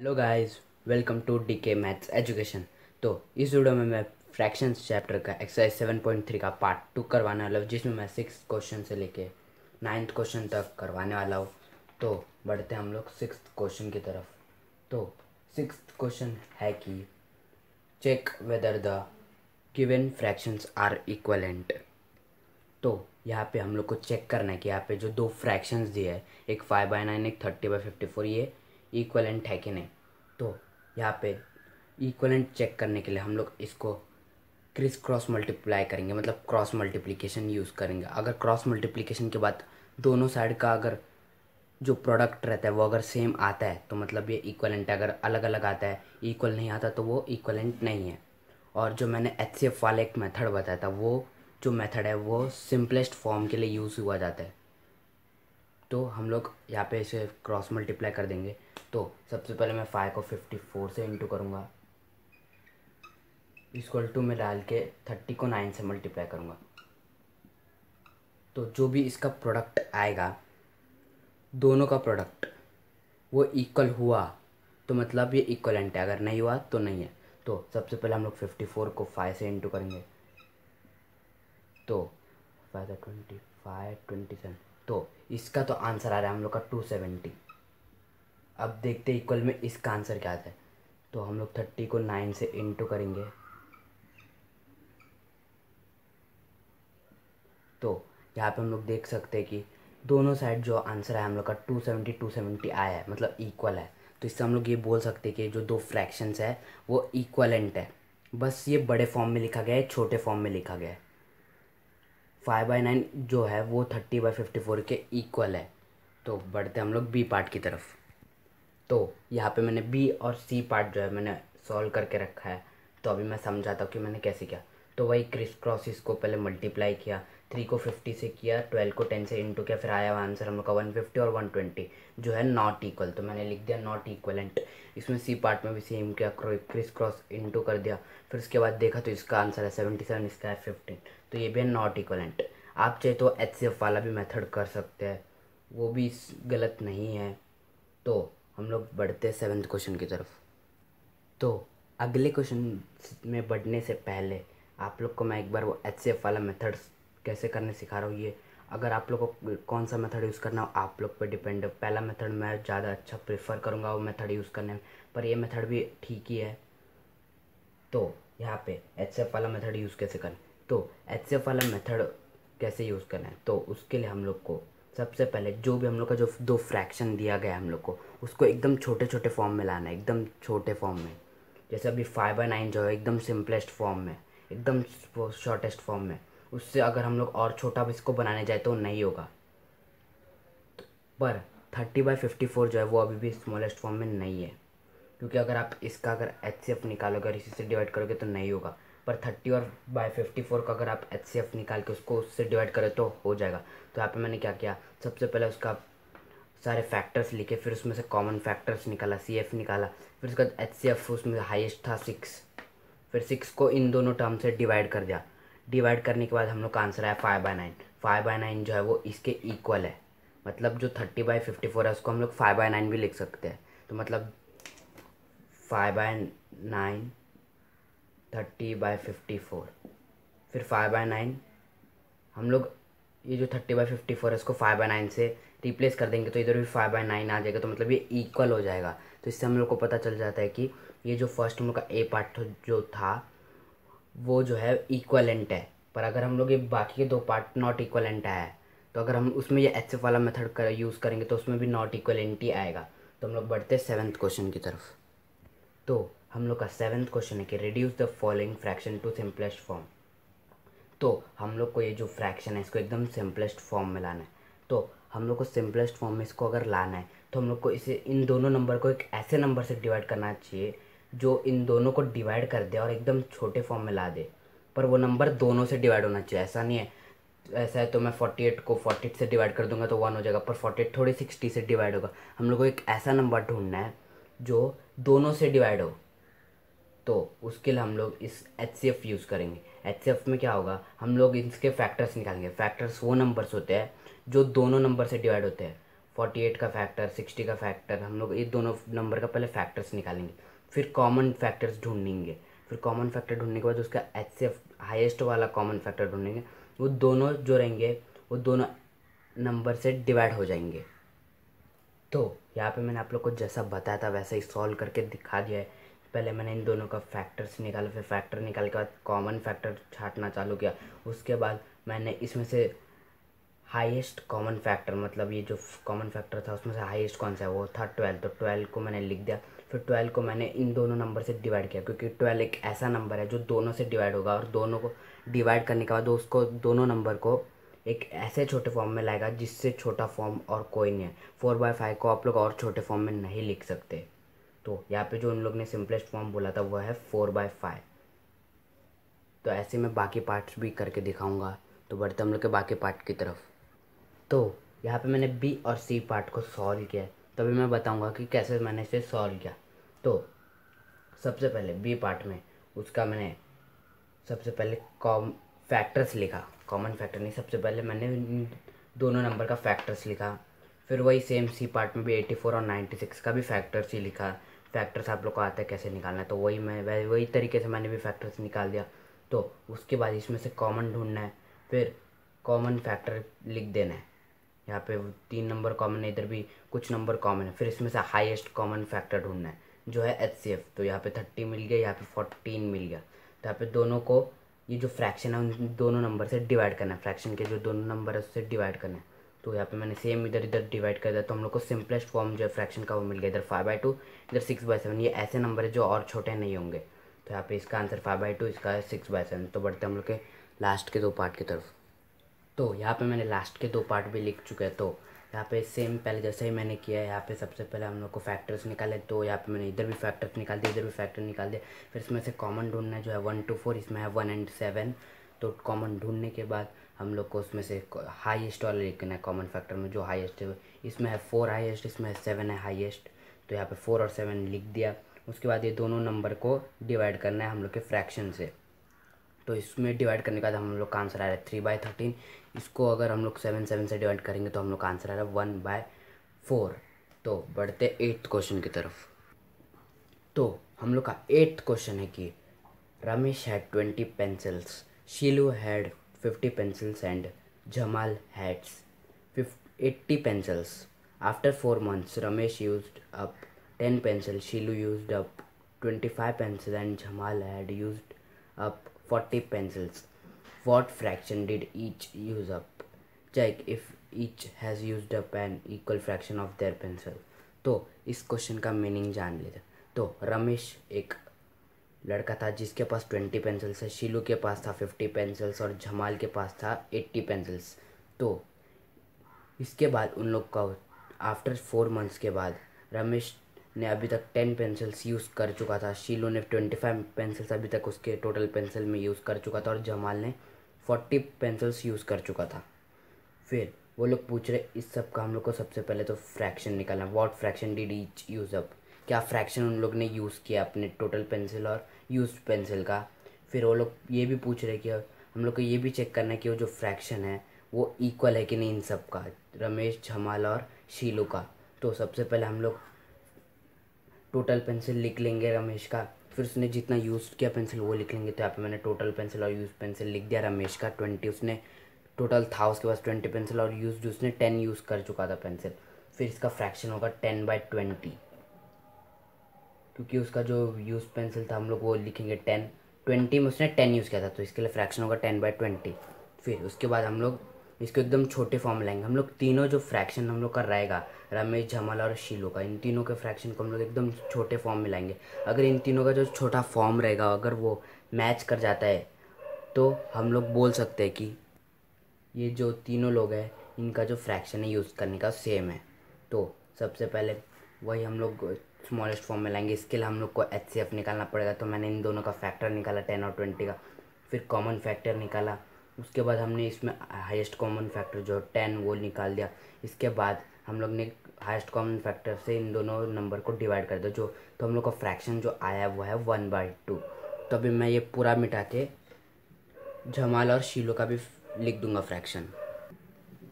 Hello guys welcome to DK maths education तो इस video में मैं फ्रैक्शंस चैप्टर का एक्सरसाइज सेवन पॉइंट थ्री का पार्ट टू करवाने वाला हूँ जिसमें मैं सिक्स क्वेश्चन से लेके नाइन्थ क्वेश्चन तक करवाने वाला हूँ तो बढ़ते हम लोग सिक्स क्वेश्चन की तरफ तो सिक्स क्वेश्चन है कि check whether the given fractions are equivalent तो यहाँ पे हम लोग को चेक करना है कि यहाँ पे जो दो फ्रैक्शंस दिए हैं एक फाइव बाई नाइन एक थर्टी बाई फिफ्टी फोर ये इक्वलेंट है कि नहीं तो यहाँ पे इक्वलेंट चेक करने के लिए हम लोग इसको क्रिस क्रॉस मल्टीप्लाई करेंगे मतलब क्रॉस मल्टीप्लिकेशन यूज़ करेंगे अगर क्रॉस मल्टीप्लिकेशन के बाद दोनों साइड का अगर जो प्रोडक्ट रहता है वो अगर सेम आता है तो मतलब ये इक्वलेंट अगर अलग अलग आता है इक्वल नहीं आता तो वो इक्वलेंट नहीं है और जो मैंने एच सी एफ वाला एक मेथड बताया था वो जो मेथड है वो सिंपलेस्ट फॉर्म के लिए यूज़ हुआ जाता है तो हम लोग यहाँ पे इसे क्रॉस मल्टीप्लाई कर देंगे तो सबसे पहले मैं फाइव को फिफ्टी फोर से इंटू करूँगा इक्वल टू में डाल के थर्टी को नाइन से मल्टीप्लाई करूँगा तो जो भी इसका प्रोडक्ट आएगा दोनों का प्रोडक्ट वो इक्वल हुआ तो मतलब ये इक्वल एंट है अगर नहीं हुआ तो नहीं है तो सबसे पहले हम लोग फिफ्टी फोर को फाइव से इंटू करेंगे तो five twenty five twenty seven तो इसका तो आंसर आ रहा है हम लोग का टू सेवेंटी अब देखते हैं इक्वल में इसका आंसर क्या आता है तो हम लोग थर्टी को नाइन से इंटू करेंगे तो यहाँ पे हम लोग देख सकते हैं कि दोनों साइड जो आंसर है हम लोग का टू सेवेंटी टू सेवेंटी आया है मतलब इक्वल है तो इससे हम लोग ये बोल सकते हैं कि जो दो फ्रैक्शंस है वो इक्वलेंट है बस ये बड़े फॉर्म में लिखा गया है छोटे फॉर्म में लिखा गया है फाइव बाई नाइन जो है वो थर्टी बाई फिफ्टी फोर के इक्वल है तो बढ़ते हम लोग बी पार्ट की तरफ तो यहाँ पे मैंने बी और सी पार्ट जो है मैंने सॉल्व करके रखा है तो अभी मैं समझाता हूँ कि मैंने कैसे किया तो वही क्रिस क्रॉस इसको पहले मल्टीप्लाई किया थ्री को फिफ्टी से किया ट्वेल्व को टेन से इंटू किया फिर आया आंसर हम लोग का वन फिफ्टी और वन ट्वेंटी जो है नॉट इक्वल तो मैंने लिख दिया नॉट इक्वलेंट इसमें सी पार्ट में भी सेम किया क्रिस क्रॉस इंटू कर दिया फिर उसके बाद देखा तो इसका आंसर है सेवेंटी सेवन इसका है फिफ्टीन तो ये भी है नॉट इक्वलेंट आप चाहे तो एच सी एफ वाला भी मेथड कर सकते हैं वो भी गलत नहीं है तो हम लोग बढ़ते सेवन्थ क्वेश्चन की तरफ तो अगले क्वेश्चन में बढ़ने से पहले आप लोग को मैं एक बार वो एच सी एफ वाला मेथड कैसे करने सिखा रहा हूँ ये अगर आप लोग को कौन सा मेथड यूज़ करना हो आप लोग पर डिपेंड है पहला मेथड मैं ज़्यादा अच्छा प्रेफर करूँगा वो मेथड यूज़ करने में पर ये मेथड भी ठीक ही है तो यहाँ पे एच वाला मेथड यूज़ कैसे करें तो एच सी वाला मेथड कैसे यूज़ करना है तो उसके लिए हम लोग को सबसे पहले जो भी हम लोग का जो दो फ्रैक्शन दिया गया है हम लोग को उसको एकदम छोटे छोटे फॉर्म में लाना है एकदम छोटे फॉर्म में जैसे अभी फाइव बाई नाइन जो है एकदम सिंपलेस्ट फॉर्म में एकदम शॉर्टेस्ट फॉर्म में उससे अगर हम लोग और छोटा भी इसको बनाने जाए तो नहीं होगा तो पर थर्टी बाई फिफ्टी फोर जो है वो अभी भी स्मॉलेस्ट फॉर्म में नहीं है क्योंकि अगर आप इसका अगर एच निकालोगे और इसी से डिवाइड करोगे तो नहीं होगा पर थर्टी और बाय फिफ्टी फोर का अगर आप एच सी एफ निकाल के उसको उससे डिवाइड करें तो हो जाएगा तो यहाँ पे मैंने क्या किया सबसे पहले उसका सारे फैक्टर्स लिखे फिर उसमें से कॉमन फैक्टर्स निकाला सी एफ निकाला फिर उसके बाद एच सी एफ उसमें हाइस्ट था सिक्स फिर सिक्स को इन दोनों टर्म से डिवाइड कर दिया डिवाइड करने के बाद हम लोग का आंसर आया five by nine five by nine जो है वो इसके इक्वल है मतलब जो थर्टी बाई फिफ्टी फोर है उसको हम लोग फाइव बाय नाइन भी लिख सकते हैं तो मतलब five by nine thirty by fifty four फिर फाइव बाई नाइन हम लोग ये जो थर्टी बाई फिफ्टी फोर है इसको फाइव बाई नाइन से रिप्लेस कर देंगे तो इधर भी फाइव बाई नाइन आ जाएगा तो मतलब ये इक्वल हो जाएगा तो इससे हम लोग को पता चल जाता है कि ये जो फर्स्ट हम लोग का ए पार्ट जो था वो जो है इक्वलेंट है पर अगर हम लोग ये बाकी के दो पार्ट नॉट इक्वलेंट आया है तो अगर हम उसमें ये एच वाला मेथड कर यूज़ करेंगे तो उसमें भी नॉट इक्वलेंट ही आएगा तो हम लोग बढ़ते सेवन्थ क्वेश्चन की तरफ तो हम लोग का सेवन्थ क्वेश्चन है कि reduce the following fraction to simplest form तो हम लोग को ये जो फ्रैक्शन है इसको एकदम सिंपलेस्ट फॉर्म में लाना है तो हम लोग को सिंपलेस्ट फॉर्म में इसको अगर लाना है तो हम लोग को इसे इन दोनों नंबर को एक ऐसे नंबर से डिवाइड करना चाहिए जो इन दोनों को डिवाइड कर दे और एकदम छोटे फॉर्म में ला दे पर वो नंबर दोनों से डिवाइड होना चाहिए ऐसा नहीं है ऐसा है तो मैं फोर्टी एट को फोर्टी एट से डिवाइड कर दूंगा तो वन हो जाएगा पर फोर्टी एट थोड़ी सिक्सटी से डिवाइड होगा हम लोग को एक ऐसा नंबर ढूंढना है जो दोनों से डिवाइड हो तो उसके लिए हम लोग इस एच सी एफ़ यूज़ करेंगे एच सी एफ़ में क्या होगा हम लोग इसके फैक्टर्स निकालेंगे फैक्टर्स वो नंबर्स होते हैं जो दोनों नंबर से डिवाइड होते हैं फोर्टी एट का फैक्टर सिक्सटी का फैक्टर हम लोग ये दोनों नंबर का पहले फैक्टर्स निकालेंगे फिर कॉमन फैक्टर्स ढूंढेंगे फिर कॉमन फैक्टर ढूंढने के बाद उसका एच सी एफ हाइस्ट वाला कॉमन फैक्टर ढूंढेंगे वो दोनों जो रहेंगे वो दोनों नंबर से डिवाइड हो जाएंगे तो यहाँ पे मैंने आप लोग को जैसा बताया था वैसा ही सॉल्व करके दिखा दिया है पहले मैंने इन दोनों का फैक्टर्स निकाला फिर फैक्टर निकाल के बाद कॉमन फैक्टर छाटना चालू किया उसके बाद मैंने इसमें से हाईएस्ट कॉमन फैक्टर मतलब ये जो कॉमन फैक्टर था उसमें से हाईएस्ट कौन सा है वो था ट्वेल्व तो ट्वेल्व को मैंने लिख दिया फिर ट्वेल्व को मैंने इन दोनों नंबर से डिवाइड किया क्योंकि ट्वेल्व एक ऐसा नंबर है जो दोनों से डिवाइड होगा और दोनों को डिवाइड करने के बाद उसको दोनों नंबर को एक ऐसे छोटे फॉर्म में लाएगा जिससे छोटा फॉर्म और कोई नहीं है फोर बाय फाइव को आप लोग और छोटे फॉर्म में नहीं लिख सकते तो यहाँ पे जो उन लोग ने सिंपलेस्ट फॉर्म बोला था वह है फोर बाय फाइव तो ऐसे में बाकी पार्ट्स भी करके दिखाऊंगा तो बढ़ते हम लोग के बाकी पार्ट की तरफ तो यहाँ पे मैंने बी और सी पार्ट को सॉल्व किया तभी मैं बताऊंगा कि कैसे मैंने इसे सॉल्व किया तो सबसे पहले बी पार्ट में उसका मैंने सबसे पहले कॉम फैक्टर्स लिखा कॉमन फैक्टर नहीं सबसे पहले मैंने दोनों नंबर का फैक्टर्स लिखा फिर वही सेम सी पार्ट में भी 84 और 96 का भी फैक्टर्स ही लिखा फैक्टर्स आप लोग को आता है कैसे निकालना है तो वही मैं वही तरीके से मैंने भी फैक्टर्स निकाल दिया तो उसके बाद इसमें से कॉमन ढूंढना है फिर कॉमन फैक्टर लिख देना है यहाँ पे तीन नंबर कॉमन है इधर भी कुछ नंबर कॉमन है फिर इसमें से हाईएस्ट कॉमन फैक्टर ढूंढना है जो है एच तो यहाँ पे थर्टी मिल गया यहाँ पे फोर्टीन मिल गया तो यहाँ पे दोनों को ये जो फ्रैक्शन है उन दोनों नंबर से डिवाइड करना है फ्रैक्शन के जो दोनों नंबर है उससे डिवाइड करना है तो यहाँ पे मैंने सेम इधर इधर डिवाइड कर दिया तो हम लोग को सिंपलेस्ट फॉर्म जो है फ्रैक्शन का वो मिल गया इधर फाइव बाई टू इधर सिक्स बाई सेवन ये ऐसे नंबर है जो और छोटे नहीं होंगे तो यहाँ पे इसका आंसर फाइव बाई टू इसका है सिक्स बाई सेवन तो बढ़ते हम लोग के लास्ट के दो पार्ट की तरफ तो यहाँ पर मैंने लास्ट के दो पार्ट भी लिख चुके हैं तो यहाँ पे सेम पहले जैसे ही मैंने किया है यहाँ पे सबसे पहले हम लोग को फैक्टर्स निकाले तो यहाँ पे मैंने इधर भी फैक्टर्स निकाल दिए इधर भी फैक्टर निकाल दिए फिर इसमें से कॉमन ढूंढना जो है वन टू फोर इसमें है वन एंड सेवन तो कॉमन ढूंढने के बाद हम लोग को उसमें से हाईएस्ट वाला लेकिन है कॉमन फैक्टर में जो हाईएस्ट है इसमें है फोर हाईएस्ट इसमें है सेवन है हाईएस्ट तो यहाँ पे फोर और सेवन लिख दिया उसके बाद ये दोनों नंबर को डिवाइड करना है हम लोग के फ्रैक्शन से तो इसमें डिवाइड करने के बाद हम लोग का आंसर आ रहा है थ्री बाय थर्टीन इसको अगर हम लोग सेवन सेवन से डिवाइड करेंगे तो हम लोग का आंसर आ रहा है वन बाय फोर तो बढ़ते एट्थ क्वेश्चन की तरफ तो हम लोग का एट्थ क्वेश्चन है कि Ramesh had twenty pencils Shilu had 50 pencils and Jamal hats 80 pencils. After 4 months, Ramesh used up 10 pencils, Shilu used up 25 pencils and Jamal had used up 40 pencils. What fraction did each use up? Check if each has used up an equal fraction of their pencil. तो इस question का meaning जान लेते तो रमेश एक लड़का था जिसके पास ट्वेंटी पेंसिल्स है शिलू के पास था फिफ्टी पेंसिल्स और जमाल के पास था एट्टी पेंसिल्स तो इसके बाद उन लोग का आफ्टर फोर मंथ्स के बाद रमेश ने अभी तक टेन पेंसिल्स यूज़ कर चुका था शीलू ने ट्वेंटी फाइव पेंसिल्स अभी तक उसके टोटल पेंसिल में यूज़ कर चुका था और जमाल ने फोर्टी पेंसिल्स यूज़ कर चुका था फिर वो लोग पूछ रहे इस सब का हम लोग को सबसे पहले तो फ्रैक्शन निकालना what fraction did each use up क्या फ्रैक्शन उन लोग ने यूज़ किया अपने टोटल पेंसिल और यूज पेंसिल का फिर वो लोग ये भी पूछ रहे कि हम लोग को ये भी चेक करना है कि वो जो फ्रैक्शन है वो इक्वल है कि नहीं इन सब का रमेश झमाल और शीलू का तो सबसे पहले हम लोग टोटल पेंसिल लिख लेंगे रमेश का फिर उसने जितना यूज़ किया पेंसिल वो लिख लेंगे तो यहाँ पे मैंने टोटल पेंसिल और यूज़ पेंसिल लिख दिया रमेश का ट्वेंटी उसने टोटल था उसके पास ट्वेंटी पेंसिल और यूज़ उसने टेन यूज़ कर चुका था पेंसिल फिर इसका फ्रैक्शन होगा टेन बाई ट्वेंटी क्योंकि उसका जो यूज़ पेंसिल था हम लोग वो लिखेंगे टेन ट्वेंटी में उसने टेन यूज़ किया था तो इसके लिए फ्रैक्शन होगा टेन बाई ट्वेंटी फिर उसके बाद हम लोग इसको एकदम छोटे फॉर्म लाएंगे हम लोग तीनों जो फ्रैक्शन हम लोग का रहेगा रमेश झमल और शीलो का इन तीनों के फ्रैक्शन को हम लोग एकदम छोटे फॉर्म में लाएंगे अगर इन तीनों का जो छोटा फॉर्म रहेगा अगर वो मैच कर जाता है तो हम लोग बोल सकते हैं कि ये जो तीनों लोग हैं इनका जो फ्रैक्शन है यूज़ करने का सेम है तो सबसे पहले वही हम लोग स्मॉलेस्ट फॉर्म में लाएंगे इसके लिए हम लोग को एच निकालना पड़ेगा तो मैंने इन दोनों का फैक्टर निकाला टेन और ट्वेंटी का फिर कॉमन फैक्टर निकाला उसके बाद हमने इसमें हाईएस्ट कॉमन फैक्टर जो टेन वो निकाल दिया इसके बाद हम लोग ने हाईएस्ट कॉमन फैक्टर से इन दोनों नंबर को डिवाइड कर दिया जो तो हम लोग का फ्रैक्शन जो आया वो है वन बाई टू तो अभी मैं ये पूरा मिटा के जमाल और शीलो का भी लिख दूंगा फ्रैक्शन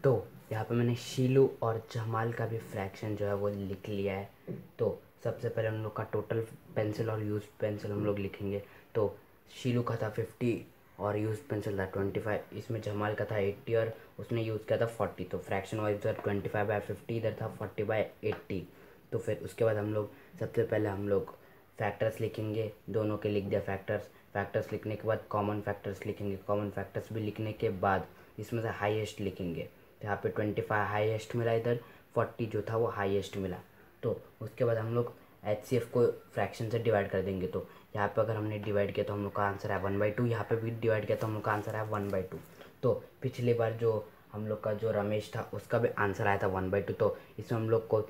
तो यहाँ पे मैंने शीलू और जमाल का भी फ्रैक्शन जो है वो लिख लिया है तो सबसे पहले हम लोग का टोटल पेंसिल और यूज पेंसिल हम लोग लिखेंगे तो शीलू का था फिफ्टी और यूज पेंसिल था ट्वेंटी फाइव इसमें जमाल का था एट्टी और उसने यूज़ किया था फोर्टी तो फ्रैक्शन वाइज इधर ट्वेंटी फाइव बाई फिफ्टी इधर था फोर्टी बाई एट्टी तो फिर उसके बाद हम लोग सबसे पहले हम लोग फैक्टर्स लिखेंगे दोनों के लिख दिया फैक्टर्स फैक्टर्स लिखने के बाद कॉमन फैक्टर्स लिखेंगे कॉमन फैक्टर्स भी लिखने के बाद इसमें से हाईएस्ट लिखेंगे यहाँ पे ट्वेंटी फाइव हाइएस्ट मिला इधर फोर्टी जो था वो हाइएस्ट मिला तो उसके बाद हम लोग एच को फ्रैक्शन से डिवाइड कर देंगे तो यहाँ पे अगर हमने डिवाइड किया तो हम लोग का आंसर है वन बाई टू यहाँ पर भी डिवाइड किया तो हम लोग का आंसर है वन बाई टू तो पिछली बार जो हम लोग का जो रमेश था उसका भी आंसर आया था वन बाई टू तो इसमें हम लोग को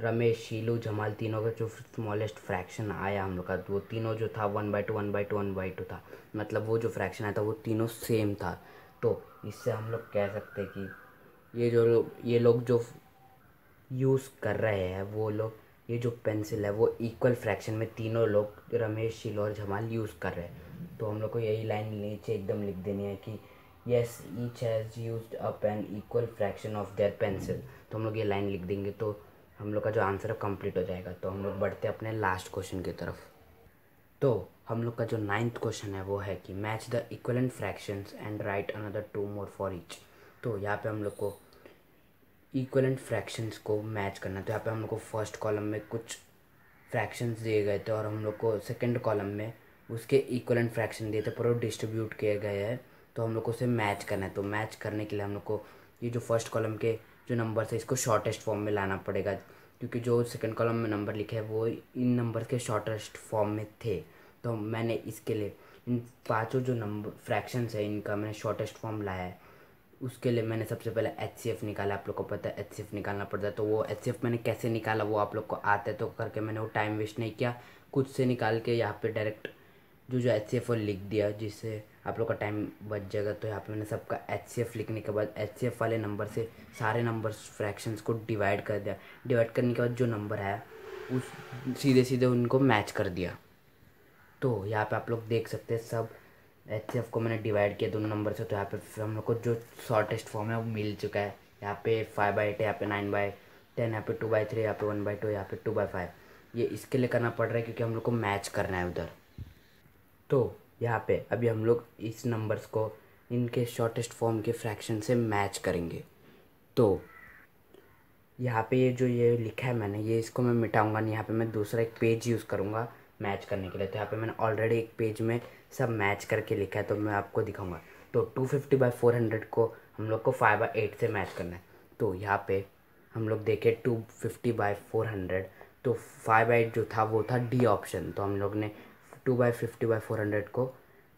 रमेश शीलू जमाल तीनों का जो स्मॉलेस्ट फ्रैक्शन आया हम लोग का वो तीनों जो था one by two one by two one by two था मतलब वो जो फ्रैक्शन आया था वो तीनों सेम था तो इससे हम लोग कह सकते कि ये जो ये लोग जो यूज़ कर रहे हैं वो लोग ये जो पेंसिल है वो इक्वल फ्रैक्शन में तीनों लोग रमेश शिल और जमाल यूज़ कर रहे हैं तो हम लोग को यही लाइन नीचे एकदम लिख देनी है कि yes each has use a pen equal fraction of their pencil तो हम लोग ये लाइन लिख देंगे तो हम लोग का जो आंसर है कम्प्लीट हो जाएगा तो हम लोग बढ़ते अपने लास्ट क्वेश्चन की तरफ तो हम लोग का जो नाइन्थ क्वेश्चन है वो है कि match the equivalent fractions and write another two more for each तो यहाँ पे हम लोग को इक्वलेंट फ्रैक्शंस को मैच करना तो यहाँ पे हम लोग को फर्स्ट कॉलम में कुछ फ्रैक्शंस दिए गए थे और हम लोग को सेकेंड कॉलम में उसके इक्वलेंट फ्रैक्शन दिए थे पर वो डिस्ट्रीब्यूट किए गए हैं तो हम लोग को उसे मैच करना है तो मैच करने के लिए हम लोग को ये जो फर्स्ट कॉलम के जो नंबर है इसको शॉर्टेस्ट फॉर्म में लाना पड़ेगा क्योंकि जो सेकेंड कॉलम में नंबर लिखे हैं वो इन नंबर के शॉर्टेस्ट फॉर्म में थे तो मैंने इसके लिए इन पाँचों जो नंबर फ्रैक्शंस है इनका मैंने शॉर्टेस्ट फॉर्म लाया है उसके लिए मैंने सबसे पहले एच निकाला आप लोग को पता है एच निकालना पड़ता है तो वो एच मैंने कैसे निकाला वो आप लोग को आता है तो करके मैंने वो टाइम वेस्ट नहीं किया खुद से निकाल के यहाँ पे डायरेक्ट जो जो एच वो लिख दिया जिससे आप लोग का टाइम बच जाएगा तो यहाँ पे मैंने सबका एच लिखने के बाद एच वाले नंबर से सारे नंबर फ्रैक्शंस को डिवाइड कर दिया डिवाइड करने के बाद जो नंबर आया उस सीधे सीधे उनको मैच कर दिया तो यहाँ पर आप लोग देख सकते हैं सब एच एफ को मैंने डिवाइड किया दोनों नंबर से तो यहाँ पे हम लोग को जो शॉर्टेस्ट फॉर्म है वो मिल चुका है यहाँ पे फाइव बाई एट यहाँ पे नाइन बाई टेन यहाँ पे टू बाई थ्री यहाँ पे वन बाई टू यहाँ पे टू बाई फाइव ये इसके लिए करना पड़ रहा है क्योंकि हम लोग को मैच करना है उधर तो यहाँ पे अभी हम लोग इस नंबर्स को इनके शॉर्टेस्ट फॉर्म के फ्रैक्शन से मैच करेंगे तो यहाँ पे ये जो ये लिखा है मैंने ये इसको मैं मिटाऊंगा नहीं यहाँ पे मैं दूसरा एक पेज यूज़ करूँगा मैच करने के लिए तो यहाँ पे मैंने ऑलरेडी एक पेज में सब मैच करके लिखा है तो मैं आपको दिखाऊंगा तो two fifty by four hundred को हम लोग को फाइव बाई एट से मैच करना है तो यहाँ पे हम लोग देखे two fifty by four hundred तो फाइव बाई एट जो था वो था डी ऑप्शन तो हम लोग ने two by fifty by four hundred को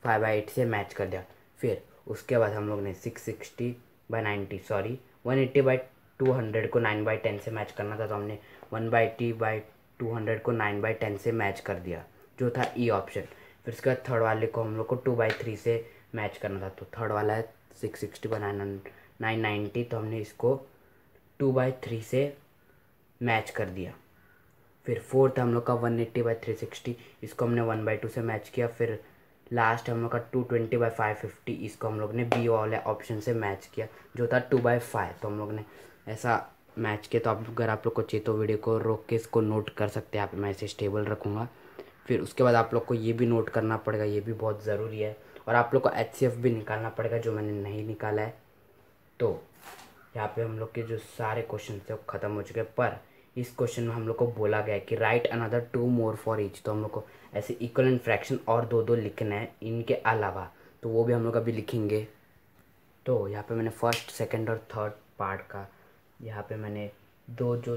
फाइव बाई एट से मैच कर दिया फिर उसके बाद हम लोग ने six sixty by ninety sorry one eighty by two hundred को नाइन बाई टेन से मैच करना था तो हमने one by eighty by two hundred को नाइन बाई टेन से मैच कर दिया जो था ई e ऑप्शन फिर उसके बाद थर्ड वाले को हम लोग को टू बाई थ्री से मैच करना था तो थर्ड वाला है सिक्स सिक्सटी बनाना नाइन नाइन्टी तो हमने इसको टू बाई थ्री से मैच कर दिया फिर फोर्थ हम लोग का one eighty by three sixty इसको हमने वन बाई टू से मैच किया फिर लास्ट हम लोग का two twenty by five fifty इसको हम लोग ने बी वाले ऑप्शन से मैच किया जो था टू बाई फाइव तो हम लोग ने ऐसा मैच किया तो आप अगर आप लोग को चाहिए तो वीडियो को रोक के इसको नोट कर सकते हैं आप मैं इसे स्टेबल रखूँगा फिर उसके बाद आप लोग को ये भी नोट करना पड़ेगा ये भी बहुत ज़रूरी है और आप लोग को एच भी निकालना पड़ेगा जो मैंने नहीं निकाला है तो यहाँ पे हम लोग के जो सारे क्वेश्चन थे वो ख़त्म हो चुके हैं पर इस क्वेश्चन में हम लोग को बोला गया है कि write another two more for each तो हम लोग को ऐसे इक्वल एंड फ्रैक्शन और दो दो लिखना है इनके अलावा तो वो भी हम लोग अभी लिखेंगे तो यहाँ पे मैंने फर्स्ट सेकंड और थर्ड पार्ट का यहाँ पे मैंने दो जो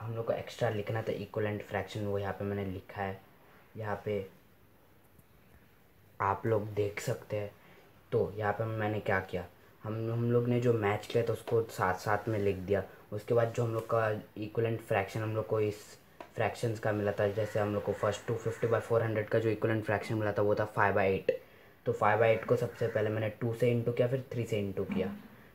हम लोग को एक्स्ट्रा लिखना था इक्वल एंड फ्रैक्शन वो यहाँ पर मैंने लिखा है यहाँ पे आप लोग देख सकते हैं तो यहाँ पे मैंने क्या किया हम हम लोग ने जो मैच किया था उसको साथ साथ में लिख दिया उसके बाद जो हम लोग का इक्वलेंट फ्रैक्शन हम लोग को इस फ्रैक्शंस का मिला था जैसे हम लोग को first two fifty by four hundred का जो इक्वलेंट फ्रैक्शन मिला था वो था फाइव बाई एट तो फाइव बाई एट को सबसे पहले मैंने टू से इंटू किया फिर थ्री से इंटू किया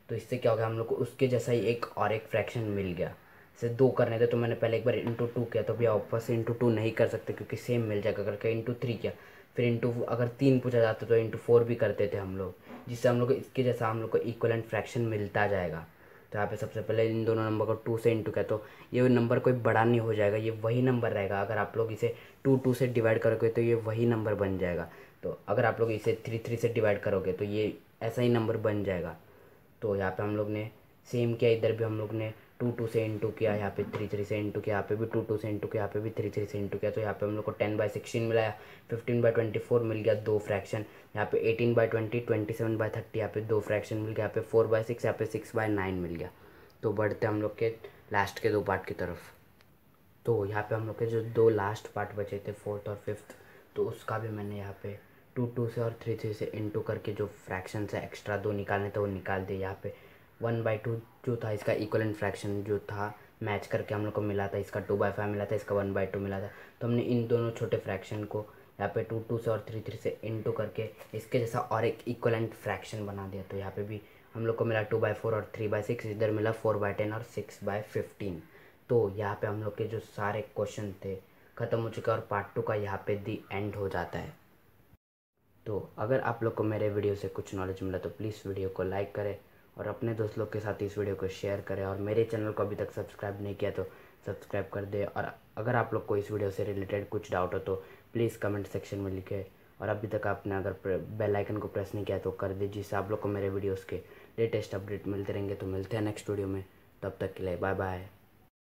तो इससे क्या हो गया हम लोग को उसके जैसा ही एक और एक फ्रैक्शन मिल गया से दो करने थे तो मैंने पहले एक बार इंटू टू किया तो आप वापस इंटू टू नहीं कर सकते क्योंकि सेम मिल जाएगा अगर कहीं इंटू थ्री किया फिर इंटू अगर तीन पूछा जाता तो इंटू फोर भी करते थे हम लोग जिससे हम लोग को इसके जैसा हम लोग को इक्वल एंड फ्रैक्शन मिलता जाएगा तो यहाँ पे सबसे पहले इन दोनों नंबर को टू से इंटू किया तो ये नंबर कोई बड़ा नहीं हो जाएगा ये वही नंबर रहेगा अगर आप लोग इसे टू टू से डिवाइड करोगे तो ये वही नंबर बन जाएगा तो अगर आप लोग इसे थ्री थ्री से डिवाइड करोगे तो ये ऐसा ही नंबर बन जाएगा तो यहाँ पर हम लोग ने सेम किया इधर भी हम लोग ने टू टू से इंटू किया यहाँ पे थ्री थ्री से इंटू किया यहाँ पे भी टू टू से इंटू किया यहाँ पे भी थ्री थ्री से इंटू किया तो यहाँ पे हम लोग को टेन बाई सिक्सटीन मिलाया फिफ्टीन बाई ट्वेंटी फोर मिल गया दो फ्रैक्शन यहाँ पे eighteen by twenty twenty seven by thirty यहाँ पे दो फ्रैक्शन मिल गया यहाँ पे फोर बाई सिक्स यहाँ पे सिक्स बाई नाइन मिल गया तो बढ़ते हम लोग के लास्ट के दो पार्ट की तरफ तो यहाँ पे हम लोग के जो दो लास्ट पार्ट बचे थे फोर्थ और फिफ्थ तो उसका भी मैंने यहाँ पे टू टू से और थ्री थ्री से इंटू करके जो फ्रैक्शन से एक्स्ट्रा दो निकालने थे वो निकाल दिए यहाँ पे वन बाई टू जो था इसका इक्वल फ्रैक्शन जो था मैच करके हम लोग को मिला था इसका टू बाई फाइव मिला था इसका वन बाई टू मिला था तो हमने इन दोनों छोटे फ्रैक्शन को यहाँ पे टू टू से और थ्री थ्री से टू करके इसके जैसा और एक इक्वल एंड फ्रैक्शन बना दिया तो यहाँ पे भी हम लोग को मिला टू बाई फोर और थ्री बाई सिक्स इधर मिला फोर बाई टेन और सिक्स बाई फिफ्टीन तो यहाँ पे हम लोग के जो सारे क्वेश्चन थे ख़त्म हो चुके और पार्ट टू का यहाँ पे दी एंड हो जाता है तो अगर आप लोग को मेरे वीडियो से कुछ नॉलेज मिला तो प्लीज़ वीडियो को लाइक करें और अपने दोस्त लोग के साथ इस वीडियो को शेयर करें और मेरे चैनल को अभी तक सब्सक्राइब नहीं किया तो सब्सक्राइब कर दे और अगर आप लोग को इस वीडियो से रिलेटेड कुछ डाउट हो तो प्लीज़ कमेंट सेक्शन में लिखे और अभी तक आपने अगर बेल आइकन को प्रेस नहीं किया तो कर दे जिससे आप लोग को मेरे वीडियोस के लेटेस्ट अपडेट मिलते रहेंगे तो मिलते हैं नेक्स्ट वीडियो में तब तक के लिए बाय बाय